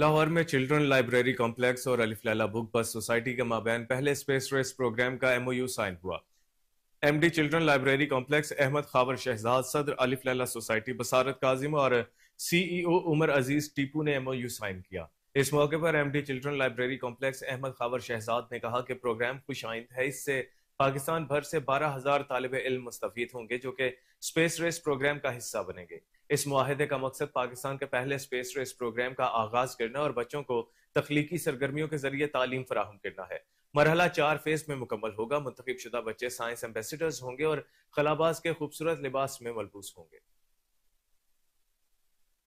लाहौर में children library complex और अलिफ लाला बुक बस सोसाइटी के माबैन पहले स्पेस रेस प्रोग्राम का एमओयू साइन हुआ MD children library complex Ahmed Khawar Shahzad सदर अलिफ लाला सोसाइटी बसारत काजिम और सीईओ e उमर अजीज टीपू ने एमओयू साइन किया इस मौके पर MD children library complex Ahmed Khawar Shahzad ने कहा कि प्रोग्राम खुश आइंद है इससे पाकिस्तान भर से बारह हजार तालब इल्म मुस्तफ़ होंगे जो कि स्पेस रेस प्रोग्राम का हिस्सा बनेंगे इस माहदे का मकसद पाकिस्तान के पहले स्पेस रेस प्रोग्राम का आगाज करना और बच्चों को तख्लीकी सरगर्मियों के जरिए तालीम फराहम करना है मरहला चार फेज में मुकम्मल होगा मुंतब शुदा बच्चे साइंस एम्बेसडर्स होंगे और खलाबाज के खूबसूरत लिबास में मलबूस होंगे